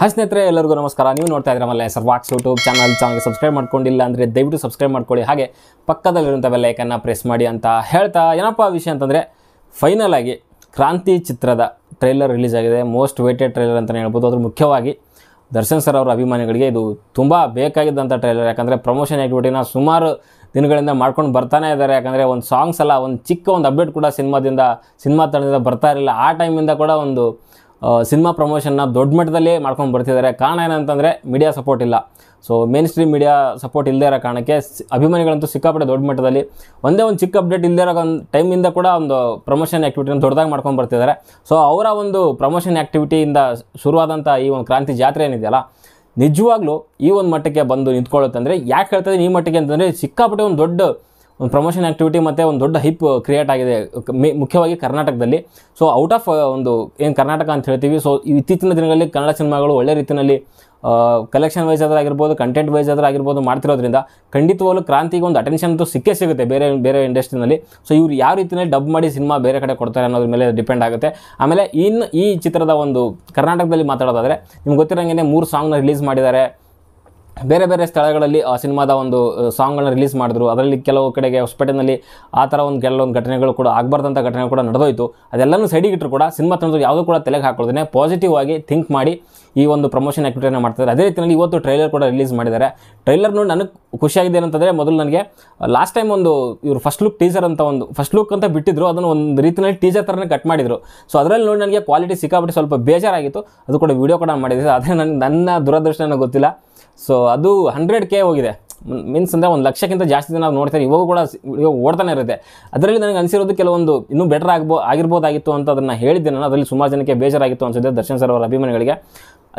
hi ಸ್ನೇಹಿತರೆ ಎಲ್ಲರಿಗೂ ನಮಸ್ಕಾರ ನೀವು ನೋಡ್ತಾ ಇದ್ರೆ ಮಲ್ಲ ಸರ್ ವಾಕ್ಸ್ ಯೂಟ್ಯೂಬ್ ಚಾನಲ್ ಚಾನಲ್ಗೆ ಸಬ್ಸ್ಕ್ರೈಬ್ ಮಾಡ್ಕೊಂಡಿಲ್ಲ ಅಂದರೆ ದಯವಿಟ್ಟು ಸಬ್ಸ್ಕ್ರೈಬ್ ಮಾಡ್ಕೊಳ್ಳಿ ಹಾಗೆ ಪಕ್ಕದಲ್ಲಿರುವಂಥ ಲೈಕನ್ನು ಪ್ರೆಸ್ ಮಾಡಿ ಅಂತ ಹೇಳ್ತಾ ಏನಪ್ಪ ವಿಷಯ ಅಂತಂದರೆ ಫೈನಲ್ ಆಗಿ ಕ್ರಾಂತಿ ಚಿತ್ರದ ಟ್ರೈಲರ್ ರಿಲೀಸ್ ಆಗಿದೆ ಮೋಸ್ಟ್ ವೇಟೆಡ್ ಟ್ರೈಲರ್ ಅಂತಲೇ ಹೇಳ್ಬೋದು ಅದ್ರ ಮುಖ್ಯವಾಗಿ ದರ್ಶನ್ ಸರ್ ಅವರ ಅಭಿಮಾನಿಗಳಿಗೆ ಇದು ತುಂಬ ಬೇಕಾಗಿದ್ದಂಥ ಟ್ರೈಲರ್ ಯಾಕಂದರೆ ಪ್ರಮೋಷನ್ ಆ್ಯಕ್ಟಿವಿಟಿನ ಸುಮಾರು ದಿನಗಳಿಂದ ಮಾಡ್ಕೊಂಡು ಬರ್ತಾನೆ ಇದ್ದಾರೆ ಯಾಕಂದರೆ ಒಂದು ಸಾಂಗ್ಸ್ ಅಲ್ಲ ಒಂದು ಚಿಕ್ಕ ಒಂದು ಅಪ್ಡೇಟ್ ಕೂಡ ಸಿನಿಮಾದಿಂದ ಸಿನಿಮಾ ತಂಡದಿಂದ ಬರ್ತಾ ಇರಲಿಲ್ಲ ಆ ಟೈಮಿಂದ ಕೂಡ ಒಂದು ಸಿನಿಮಾ ಪ್ರಮೋಷನ್ನ ದೊಡ್ಡ ಮಟ್ಟದಲ್ಲಿ ಮಾಡ್ಕೊಂಡು ಬರ್ತಿದ್ದಾರೆ ಕಾರಣ ಏನಂತಂದರೆ ಮೀಡಿಯಾ ಸಪೋರ್ಟ್ ಇಲ್ಲ so mainstream media support ಇಲ್ಲದೇ ಇರೋ ಕಾರಣಕ್ಕೆ ಅಭಿಮಾನಿಗಳಂತೂ ಸಿಕ್ಕಾಪಟ್ಟೆ ದೊಡ್ಡ ಮಟ್ಟದಲ್ಲಿ ಒಂದೇ ಒಂದು ಚಿಕ್ಕ ಅಪ್ಡೇಟ್ ಇಲ್ಲದೇ ಇರೋ ಒಂದು ಟೈಮಿಂದ ಕೂಡ ಒಂದು ಪ್ರಮೋಷನ್ ಆ್ಯಕ್ಟಿವಿಟಿನ ದೊಡ್ಡದಾಗಿ ಮಾಡ್ಕೊಂಡು ಬರ್ತಿದ್ದಾರೆ ಸೊ ಅವರ ಒಂದು ಪ್ರಮೋಷನ್ ಆ್ಯಕ್ಟಿವಿಟಿಯಿಂದ ಶುರುವಾದಂಥ ಈ ಒಂದು ಕ್ರಾಂತಿ ಜಾತ್ರೆ ಏನಿದೆಯಲ್ಲ ನಿಜವಾಗ್ಲೂ ಈ ಒಂದು ಮಟ್ಟಕ್ಕೆ ಬಂದು ನಿಂತ್ಕೊಳ್ಳುತ್ತೆ ಅಂದರೆ ಯಾಕೆ ಹೇಳ್ತಾ ಈ ಮಟ್ಟಕ್ಕೆ ಅಂತಂದರೆ ಸಿಕ್ಕಾಪಟ್ಟೆ ಒಂದು ದೊಡ್ಡ ಒಂದು ಪ್ರಮೋಷನ್ ಆ್ಯಕ್ಟಿವಿಟಿ ಮತ್ತು ಒಂದು ದೊಡ್ಡ ಹಿಪ್ ಕ್ರಿಯೇಟ್ ಆಗಿದೆ ಮುಖ್ಯವಾಗಿ ಕರ್ನಾಟಕದಲ್ಲಿ ಸೊ ಔಟ್ ಆಫ್ ಒಂದು ಏನು ಕರ್ನಾಟಕ ಅಂತ ಹೇಳ್ತೀವಿ ಸೊ ಇತ್ತೀಚಿನ ದಿನಗಳಲ್ಲಿ ಕನ್ನಡ ಸಿನಿಮಾಗಳು ಒಳ್ಳೆ ರೀತಿಯಲ್ಲಿ ಕಲೆಕ್ಷನ್ ವೈಸ್ ಆದರೂ ಆಗಿರ್ಬೋದು ಕಂಟೆಂಟ್ ವೈಸ್ ಆದರೂ ಆಗಿರ್ಬೋದು ಮಾಡ್ತಿರೋದ್ರಿಂದ ಖಂಡಿತವಾಗಲೂ ಕ್ರಾಂತಿಗೆ ಒಂದು ಅಟೆನ್ಷನ್ ಅಂತೂ ಸಿಕ್ಕೇ ಸಿಗುತ್ತೆ ಬೇರೆ ಬೇರೆ ಇಂಡಸ್ಟ್ರಿನಲ್ಲಿ ಸೊ ಇವ್ರು ಯಾವ ರೀತಿಯಲ್ಲಿ ಡಬ್ ಮಾಡಿ ಸಿನಿಮಾ ಬೇರೆ ಕಡೆ ಕೊಡ್ತಾರೆ ಅನ್ನೋದ್ರ ಮೇಲೆ ಡಿಪೆಂಡ್ ಆಗುತ್ತೆ ಆಮೇಲೆ ಇನ್ನು ಈ ಚಿತ್ರದ ಒಂದು ಕರ್ನಾಟಕದಲ್ಲಿ ಮಾತಾಡೋದಾದರೆ ನಿಮ್ಗೆ ಗೊತ್ತಿರೋಂಗೆ ಮೂರು ಸಾಂಗ್ನ ರಿಲೀಸ್ ಮಾಡಿದ್ದಾರೆ ಬೇರೆ ಬೇರೆ ಸ್ಥಳಗಳಲ್ಲಿ ಆ ಸಿನಿಮಾದ ಒಂದು ಸಾಂಗ್ಗಳನ್ನ ರಿಲೀಸ್ ಮಾಡಿದ್ರು ಅದರಲ್ಲಿ ಕೆಲವು ಕಡೆಗೆ ಹೊಸಪೇಟೆನಲ್ಲಿ ಆ ಥರ ಒಂದು ಕೆಲವೊಂದು ಘಟನೆಗಳು ಕೂಡ ಆಗಬಾರ್ದಂಥ ಘಟನೆ ಕೂಡ ನಡೆದೋಯ್ತು ಅದೆಲ್ಲನೂ ಸೈಡಿಗಿಟ್ಟರು ಕೂಡ ಸಿನಿಮಾ ತಂದು ಯಾವುದೂ ಕೂಡ ತಲೆಗೆ ಹಾಕೊಳ್ಳೋದೇ ಪಾಸಿಟಿವ್ ಆಗಿ ಥಿಂಕ್ ಮಾಡಿ ಈ ಒಂದು ಪ್ರಮೋಷನ್ ಆ್ಯಕ್ಟಿವಿಟಿಯನ್ನು ಮಾಡ್ತಾರೆ ಅದೇ ರೀತಿಯಲ್ಲಿ ಇವತ್ತು ಟ್ರೈಲರ್ ಕೂಡ ರಿಲೀಸ್ ಮಾಡಿದ್ದಾರೆ ಟ್ರೈಲರ್ ನೋಡಿ ನನಗೆ ಖುಷಿಯಾಗಿದೆ ಅಂತಂದರೆ ಮೊದಲು ನನಗೆ ಲಾಸ್ಟ್ ಟೈಮ್ ಒಂದು ಇವರು ಫಸ್ಟ್ ಲುಕ್ ಟೀಸರ್ ಅಂತ ಒಂದು ಫಸ್ಟ್ ಲುಕ್ ಅಂತ ಬಿಟ್ಟಿದ್ರು ಅದನ್ನು ಒಂದು ರೀತಿಯಲ್ಲಿ ಟೀಸರ್ ಥರನೇ ಕಟ್ ಮಾಡಿದರು ಸೊ ಅದರಲ್ಲಿ ನೋಡಿ ನನಗೆ ಕ್ವಾಲಿಟಿ ಸಿಕ್ಕಾಬಿಟ್ಟು ಸ್ವಲ್ಪ ಬೇಜಾರಾಗಿತ್ತು ಅದು ಕೂಡ ವೀಡಿಯೋ ಕೂಡ ಮಾಡಿದೆ ಅದೇ ನನಗೆ ನನ್ನ ದುರದೃಷ್ಟ ಗೊತ್ತಿಲ್ಲ ಸೊ ಅದು ಹಂಡ್ರೆಡ್ ಕೆ ಹೋಗಿದೆ ಮೀನ್ಸ್ ಅಂದರೆ ಒಂದು ಲಕ್ಷಕ್ಕಿಂತ ಜಾಸ್ತಿ ದಿನ ನಾವು ನೋಡ್ತಾರೆ ಇವಾಗ ಕೂಡ ಇವಾಗ ಓಡ್ತಾನೆ ಇರುತ್ತೆ ಅದರಲ್ಲಿ ನನಗೆ ಅನಿಸಿರೋದು ಕೆಲವೊಂದು ಇನ್ನೂ ಬೆಟರ್ ಆಗ್ಬೋ ಆಗಿರ್ಬೋದಾಗಿತ್ತು ಅಂತ ಅದನ್ನು ಹೇಳಿದ್ದೆ ನಾನು ಅದರಲ್ಲಿ ಸುಮಾರು ಜನಕ್ಕೆ ಬೇಜಾರಾಗಿತ್ತು ಅನಿಸುತ್ತೆ ದರ್ಶನ್ ಸರ್ ಅವರ ಅಭಿಮಾನಿಗಳಿಗೆ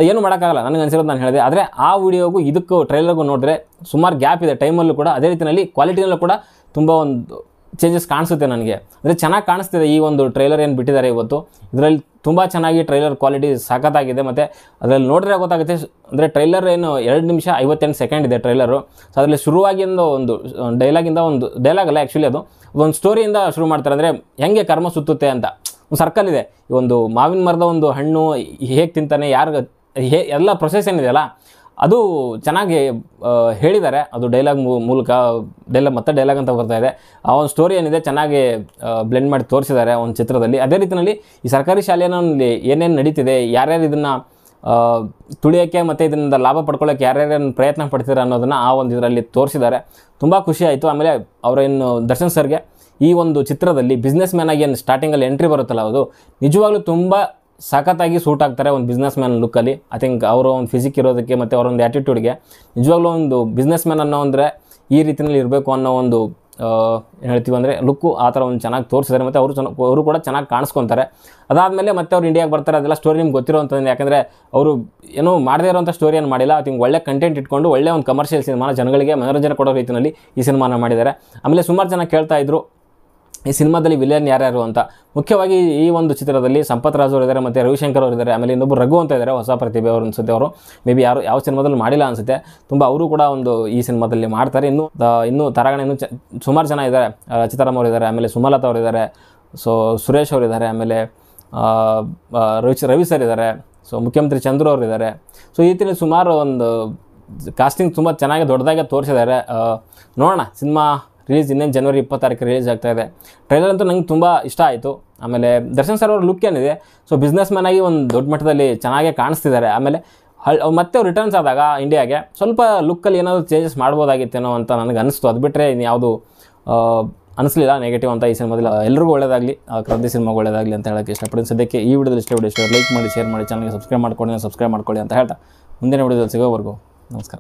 ಏನು ಮಾಡೋಕ್ಕಾಗಲ್ಲ ನನಗೆ ಅನಿಸಿರೋದು ನಾನು ಹೇಳಿದೆ ಆದರೆ ಆ ವಿಡಿಯೋಗೂ ಇದಕ್ಕೂ ಟ್ರೈಲರ್ಗೂ ನೋಡಿದ್ರೆ ಸುಮಾರು ಗ್ಯಾಪ್ ಇದೆ ಟೈಮಲ್ಲೂ ಕೂಡ ಅದೇ ರೀತಿಯಲ್ಲಿ ಕ್ವಾಲಿಟಿನಲ್ಲೂ ಕೂಡ ತುಂಬ ಒಂದು ಚೇಂಜಸ್ ಕಾಣಿಸುತ್ತೆ ನನಗೆ ಅಂದರೆ ಚೆನ್ನಾಗಿ ಕಾಣಿಸ್ತಿದೆ ಈ ಒಂದು ಟ್ರೈಲರ್ ಏನು ಬಿಟ್ಟಿದ್ದಾರೆ ಇವತ್ತು ಇದರಲ್ಲಿ ತುಂಬ ಚೆನ್ನಾಗಿ ಟ್ರೈಲರ್ ಕ್ವಾಲಿಟಿ ಸಖತ್ತಾಗಿದೆ ಮತ್ತು ಅದರಲ್ಲಿ ನೋಡಿದ್ರೆ ಗೊತ್ತಾಗುತ್ತೆ ಅಂದರೆ ಟ್ರೈಲರ್ ಏನು ಎರಡು ನಿಮಿಷ ಐವತ್ತೆಂಟು ಸೆಕೆಂಡ್ ಇದೆ ಟ್ರೈಲರು ಸೊ ಅದರಲ್ಲಿ ಶುರುವಾಗಿಂದ ಒಂದು ಡೈಲಾಗಿಂದ ಒಂದು ಡೈಲಾಗ್ ಅಲ್ಲ ಆ್ಯಕ್ಚುಲಿ ಅದು ಒಂದು ಸ್ಟೋರಿಯಿಂದ ಶುರು ಮಾಡ್ತಾರೆ ಅಂದರೆ ಹೆಂಗೆ ಕರ್ಮ ಸುತ್ತುತ್ತೆ ಅಂತ ಒಂದು ಸರ್ಕಲ್ ಇದೆ ಒಂದು ಮಾವಿನ ಮರದ ಒಂದು ಹಣ್ಣು ಹೇಗೆ ತಿಂತಾನೆ ಯಾರು ಹೇ ಎಲ್ಲ ಪ್ರೊಸೆಸ್ ಏನಿದೆಯಲ್ಲ ಅದು ಚೆನ್ನಾಗಿ ಹೇಳಿದ್ದಾರೆ ಅದು ಡೈಲಾಗ್ ಮೂಲಕ ಡೈಲಾಗ್ ಮತ್ತೆ ಡೈಲಾಗ್ ಅಂತ ಬರ್ತಾ ಇದೆ ಆ ಒಂದು ಸ್ಟೋರಿ ಏನಿದೆ ಚೆನ್ನಾಗಿ ಬ್ಲೆಂಡ್ ಮಾಡಿ ತೋರಿಸಿದ್ದಾರೆ ಒಂದು ಚಿತ್ರದಲ್ಲಿ ಅದೇ ರೀತಿಯಲ್ಲಿ ಈ ಸರ್ಕಾರಿ ಶಾಲೆಯಲ್ಲಿ ಏನೇನು ನಡೀತಿದೆ ಯಾರ್ಯಾರು ಇದನ್ನು ತುಳಿಯೋಕ್ಕೆ ಮತ್ತು ಇದನ್ನ ಲಾಭ ಪಡ್ಕೊಳ್ಳೋಕ್ಕೆ ಯಾರ್ಯಾರೇನು ಪ್ರಯತ್ನ ಪಡ್ತೀರ ಅನ್ನೋದನ್ನು ಆ ಒಂದು ಇದರಲ್ಲಿ ತೋರಿಸಿದ್ದಾರೆ ತುಂಬ ಖುಷಿ ಆಯಿತು ಆಮೇಲೆ ಅವರೇನು ದರ್ಶನ್ ಸರ್ಗೆ ಈ ಒಂದು ಚಿತ್ರದಲ್ಲಿ ಬಿಸ್ನೆಸ್ ಮ್ಯಾನ್ ಆಗಿ ಏನು ಸ್ಟಾರ್ಟಿಂಗಲ್ಲಿ ಎಂಟ್ರಿ ಬರುತ್ತಲ್ಲ ಅದು ನಿಜವಾಗ್ಲೂ ತುಂಬ ಸಖತ್ತಾಗಿ ಸೂಟ್ ಆಗ್ತಾರೆ ಒಂದು ಬಿಸ್ನೆಸ್ ಮ್ಯಾನ್ ಲುಕ್ಕಲ್ಲಿ ಐ ಥಿಂಕ್ ಅವರ ಒಂದು ಫಿಸಿಕ್ ಇರೋದಕ್ಕೆ ಮತ್ತು ಅವರೊಂದು ಆ್ಯಟಿಟ್ಯೂಡ್ಗೆ ನಿಜವಾಗ್ಲೂ ಒಂದು ಬಿಸ್ನೆಸ್ ಮ್ಯಾನ್ ಅನ್ನೋ ಅಂದರೆ ಈ ರೀತಿಯಲ್ಲಿ ಇರಬೇಕು ಅನ್ನೋ ಒಂದು ಏನು ಹೇಳ್ತೀವಿ ಅಂದರೆ ಲುಕ್ಕು ಆ ಥರ ಒಂದು ಚೆನ್ನಾಗಿ ತೋರಿಸಿದ್ದಾರೆ ಮತ್ತು ಅವರು ಚೆನ್ನ ಅವರು ಕೂಡ ಚೆನ್ನಾಗಿ ಕಾಣಿಸ್ಕೊತಾರೆ ಅದಾದಮೇಲೆ ಮತ್ತೆ ಅವ್ರು ಇಂಡಿಯಾಗೆ ಬರ್ತಾರೆ ಅದೆಲ್ಲ ಸ್ಟೋರಿ ನಿಮ್ಗೆ ಗೊತ್ತಿರೋಂಥದ್ದು ಯಾಕಂದರೆ ಅವರು ಏನೋ ಮಾಡದೇ ಇರೋಂಥ ಸ್ಟೋರಿಯನ್ನು ಮಾಡಿಲ್ಲ ಥಿಂಗ್ ಒಳ್ಳೆ ಕಂಟೆಂಟ್ ಇಟ್ಕೊಂಡು ಒಳ್ಳೆ ಒಂದು ಕಮರ್ಷಿಯಲ್ ಸಿನಿಮಾನ ಜನಗಳಿಗೆ ಮನೋರಂಜನೆ ಕೊಡೋ ರೀತಿಯಲ್ಲಿ ಈ ಸಿನಿಮಾನ ಮಾಡಿದ್ದಾರೆ ಆಮೇಲೆ ಸುಮಾರು ಜನ ಕೇಳ್ತಾ ಇದ್ರು ಈ ಸಿನಿಮಾದಲ್ಲಿ ವಿಲಿಯನ್ ಯಾರ್ಯಾರು ಅಂತ ಮುಖ್ಯವಾಗಿ ಈ ಒಂದು ಚಿತ್ರದಲ್ಲಿ ಸಂಪತ್ ರಾಜು ಅವರು ಇದ್ದಾರೆ ಮತ್ತು ರವಿಶಂಕರ್ ಅವರು ಇದ್ದಾರೆ ಆಮೇಲೆ ಇನ್ನೊಬ್ಬರು ರಘು ಅಂತ ಇದ್ದಾರೆ ಹೊಸ ಪ್ರತಿಭೆ ಅವರು ಅನಿಸುತ್ತೆ ಅವರು ಮೇ ಬಿ ಯಾರು ಯಾವ ಸಿನಿಮಾದಲ್ಲಿ ಮಾಡಿಲ್ಲ ಅನಿಸುತ್ತೆ ತುಂಬ ಅವರು ಕೂಡ ಒಂದು ಈ ಸಿನಿಮಾದಲ್ಲಿ ಮಾಡ್ತಾರೆ ಇನ್ನು ಇನ್ನೂ ತರಗಣ ಇನ್ನೂ ಸುಮಾರು ಜನ ಇದ್ದಾರೆ ರಚಿತಾರಾಮ್ ಅವರು ಇದ್ದಾರೆ ಆಮೇಲೆ ಸುಮಲತಾ ಅವರು ಇದ್ದಾರೆ ಸೊ ಸುರೇಶ್ ಅವರು ಇದ್ದಾರೆ ಆಮೇಲೆ ರವಿ ರವಿ ಸರ್ ಇದ್ದಾರೆ ಸೊ ಮುಖ್ಯಮಂತ್ರಿ ಚಂದ್ರು ಅವರು ಇದ್ದಾರೆ ಸೊ ಈ ರೀತಿ ಸುಮಾರು ಒಂದು ಕಾಸ್ಟಿಂಗ್ ತುಂಬ ಚೆನ್ನಾಗಿ ದೊಡ್ಡದಾಗಿ ತೋರಿಸಿದ್ದಾರೆ ನೋಡೋಣ ಸಿನಿಮಾ ರಿಲೀಸ್ ಇನ್ನೇನು ಜನವರಿ ಇಪ್ಪತ್ತಾರಕ್ಕೆ ರಿಲೀಸ್ ಆಗ್ತಾ ಇದೆ ಟ್ರೈಲರ್ ಅಂತೂ ನಂಗೆ ತುಂಬ ಇಷ್ಟ ಆಯಿತು ಆಮೇಲೆ ದರ್ಶನ್ ಸರ್ ಅವ್ರ ಲುಕ್ ಏನಿದೆ ಸೊ ಬಿಸ್ನೆಸ್ ಮ್ಯಾನ್ ಆಗಿ ಒಂದು ದೊಡ್ಡ ಮಟ್ಟದಲ್ಲಿ ಚೆನ್ನಾಗೇ ಕಾಣಿಸ್ತಿದ್ದಾರೆ ಆಮೇಲೆ ಹಳ್ ಮತ್ತೆ ರಿಟರ್ನ್ಸ್ ಆದಾಗ ಇಂಡಿಯಾಗೆ ಸ್ವಲ್ಪ ಲುಕ್ಕಲ್ಲಿ ಏನಾದರೂ ಚೇಂಜಸ್ ಮಾಡ್ಬೋದಾಗಿತ್ತೇನೋ ಅಂತ ನನಗೆ ಅನಿಸ್ತು ಅದು ಬಿಟ್ಟರೆ ಇನ್ನು ಯಾವುದು ಅನಿಸ್ಲಿಲ್ಲ ನೆಗೆಟಿವ್ ಅಂತ ಈ ಸಿನಿಮಾದಲ್ಲಿ ಎಲ್ಲರಿಗೂ ಒಳ್ಳೇದಾಗಲಿ ಕ್ರಾಂತಿ ಸಿನಿಮಾ ಒಳ್ಳೇದಾಗಲಿ ಅಂತ ಹೇಳೋಕ್ಕೆ ಇಷ್ಟಪಡ್ತೀನಿ ಸದ್ಯಕ್ಕೆ ಈ ವಿಡಿಯೋದಲ್ಲಿ ಇಷ್ಟ ವಿಡಿಯೋ ಲೈಕ್ ಮಾಡಿ ಶೇರ್ ಮಾಡಿ ಚಾನಲ್ಗೆ ಸಬ್ಸ್ಕ್ರೈಬ್ ಮಾಡ್ಕೊಳ್ಳಿ ಸಬ್ಸ್ಕ್ರೈಬ್ ಮಾಡ್ಕೊಳ್ಳಿ ಅಂತ ಹೇಳ್ತಾ ಮುಂದಿನ ವಿಡಿಯೋದಲ್ಲಿ ಸಿಗೋವರೆಗೂ ನಮಸ್ಕಾರ